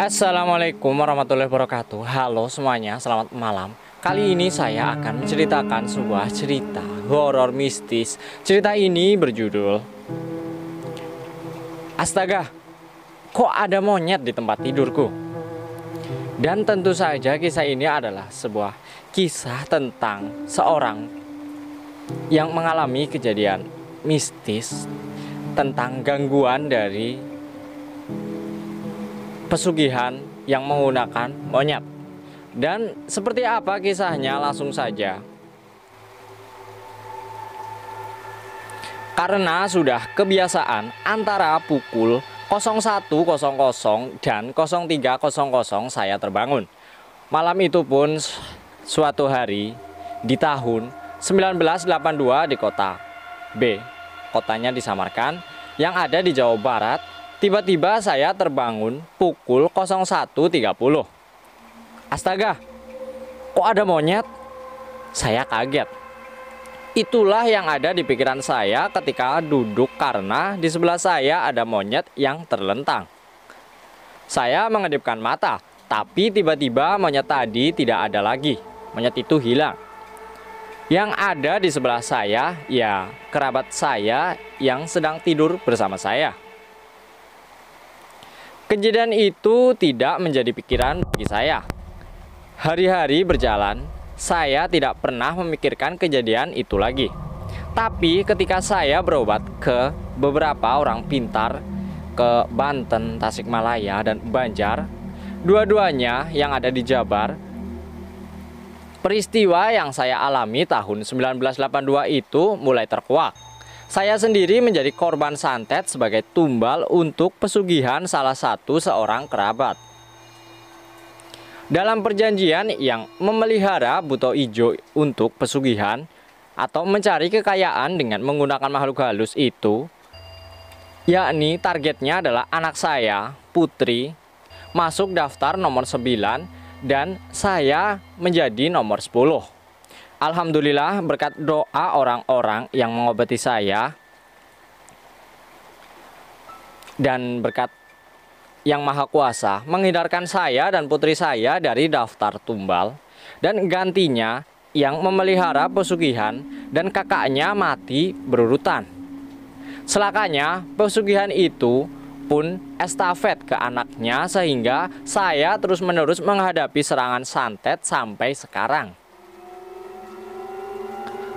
Assalamualaikum warahmatullahi wabarakatuh Halo semuanya, selamat malam Kali ini saya akan menceritakan sebuah cerita horor mistis Cerita ini berjudul Astaga, kok ada monyet di tempat tidurku? Dan tentu saja kisah ini adalah sebuah kisah tentang seorang yang mengalami kejadian mistis tentang gangguan dari pesugihan yang menggunakan monyet. Dan seperti apa kisahnya langsung saja. Karena sudah kebiasaan antara pukul 01.00 dan 03.00 saya terbangun. Malam itu pun suatu hari di tahun 1982 di kota B, kotanya disamarkan, yang ada di Jawa Barat Tiba-tiba saya terbangun pukul 01.30. Astaga, kok ada monyet? Saya kaget. Itulah yang ada di pikiran saya ketika duduk karena di sebelah saya ada monyet yang terlentang. Saya mengedipkan mata, tapi tiba-tiba monyet tadi tidak ada lagi. Monyet itu hilang. Yang ada di sebelah saya, ya kerabat saya yang sedang tidur bersama saya. Kejadian itu tidak menjadi pikiran bagi saya. Hari-hari berjalan, saya tidak pernah memikirkan kejadian itu lagi. Tapi ketika saya berobat ke beberapa orang pintar ke Banten, Tasikmalaya, dan Banjar, dua-duanya yang ada di Jabar, peristiwa yang saya alami tahun 1982 itu mulai terkuak. Saya sendiri menjadi korban santet sebagai tumbal untuk pesugihan salah satu seorang kerabat. Dalam perjanjian yang memelihara buto ijo untuk pesugihan atau mencari kekayaan dengan menggunakan makhluk halus itu, yakni targetnya adalah anak saya, Putri, masuk daftar nomor 9 dan saya menjadi nomor 10. Alhamdulillah berkat doa orang-orang yang mengobati saya dan berkat yang maha kuasa menghindarkan saya dan putri saya dari daftar tumbal dan gantinya yang memelihara pesugihan dan kakaknya mati berurutan. Selakanya pesugihan itu pun estafet ke anaknya sehingga saya terus-menerus menghadapi serangan santet sampai sekarang.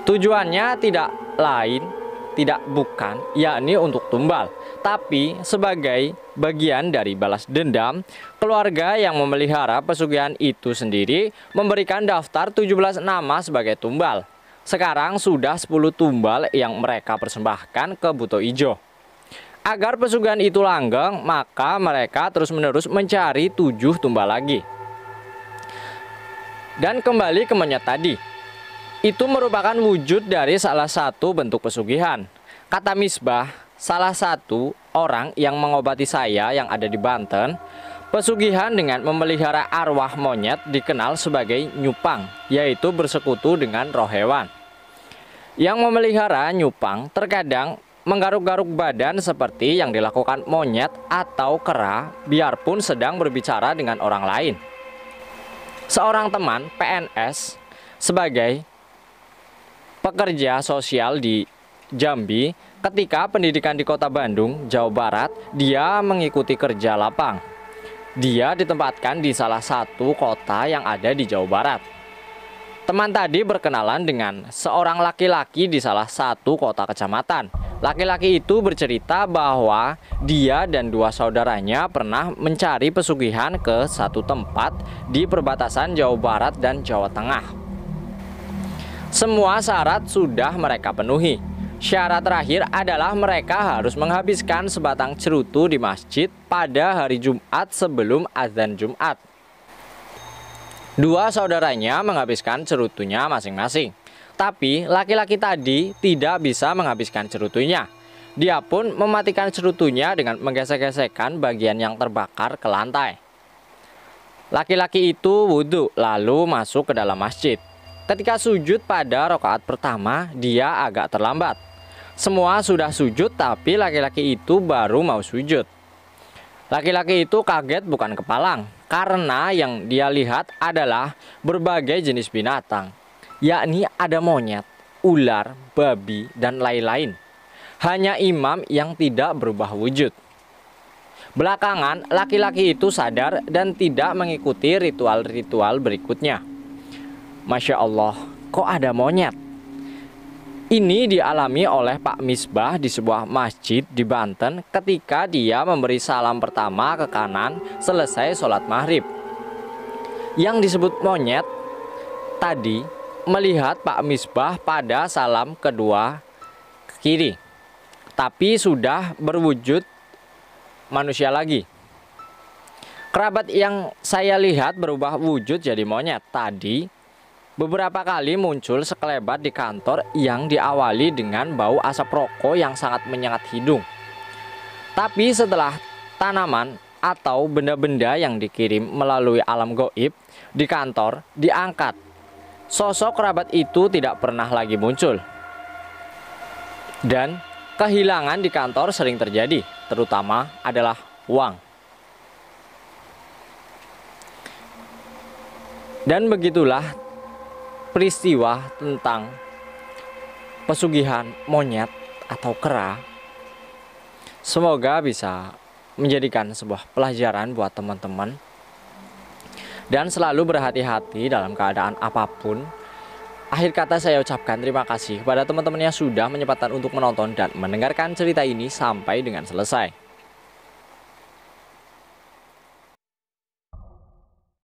Tujuannya tidak lain, tidak bukan, yakni untuk tumbal, tapi sebagai bagian dari balas dendam, keluarga yang memelihara pesugihan itu sendiri memberikan daftar 17 nama sebagai tumbal. Sekarang sudah 10 tumbal yang mereka persembahkan ke Buto Ijo. Agar pesugihan itu langgeng, maka mereka terus-menerus mencari tujuh tumbal lagi. Dan kembali ke monyet tadi, itu merupakan wujud dari salah satu bentuk pesugihan. Kata Misbah, salah satu orang yang mengobati saya yang ada di Banten, pesugihan dengan memelihara arwah monyet dikenal sebagai nyupang, yaitu bersekutu dengan roh hewan. Yang memelihara nyupang terkadang menggaruk-garuk badan seperti yang dilakukan monyet atau kera biarpun sedang berbicara dengan orang lain. Seorang teman PNS sebagai pekerja sosial di Jambi ketika pendidikan di kota Bandung, Jawa Barat, dia mengikuti kerja lapang. Dia ditempatkan di salah satu kota yang ada di Jawa Barat. Teman tadi berkenalan dengan seorang laki-laki di salah satu kota kecamatan. Laki-laki itu bercerita bahwa dia dan dua saudaranya pernah mencari pesugihan ke satu tempat di perbatasan Jawa Barat dan Jawa Tengah. Semua syarat sudah mereka penuhi. Syarat terakhir adalah mereka harus menghabiskan sebatang cerutu di masjid pada hari Jumat sebelum azan Jumat. Dua saudaranya menghabiskan cerutunya masing-masing. Tapi laki-laki tadi tidak bisa menghabiskan cerutunya. Dia pun mematikan cerutunya dengan menggesek-gesekkan bagian yang terbakar ke lantai. Laki-laki itu wudhu lalu masuk ke dalam masjid. Ketika sujud pada rokaat pertama, dia agak terlambat. Semua sudah sujud tapi laki-laki itu baru mau sujud. Laki-laki itu kaget bukan kepalang, karena yang dia lihat adalah berbagai jenis binatang, yakni ada monyet, ular, babi, dan lain-lain. Hanya imam yang tidak berubah wujud. Belakangan, laki-laki itu sadar dan tidak mengikuti ritual-ritual berikutnya. Masya Allah, kok ada monyet? Ini dialami oleh Pak Misbah di sebuah masjid di Banten ketika dia memberi salam pertama ke kanan selesai sholat maghrib. Yang disebut monyet tadi melihat Pak Misbah pada salam kedua ke kiri, tapi sudah berwujud manusia lagi. Kerabat yang saya lihat berubah wujud jadi monyet tadi Beberapa kali muncul sekelebat di kantor yang diawali dengan bau asap rokok yang sangat menyengat hidung. Tapi setelah tanaman atau benda-benda yang dikirim melalui alam goib di kantor diangkat, sosok kerabat itu tidak pernah lagi muncul. Dan kehilangan di kantor sering terjadi, terutama adalah uang. Dan begitulah peristiwa tentang pesugihan monyet atau kera semoga bisa menjadikan sebuah pelajaran buat teman-teman dan selalu berhati-hati dalam keadaan apapun Akhir kata saya ucapkan terima kasih kepada teman-teman yang sudah menyempatkan untuk menonton dan mendengarkan cerita ini sampai dengan selesai.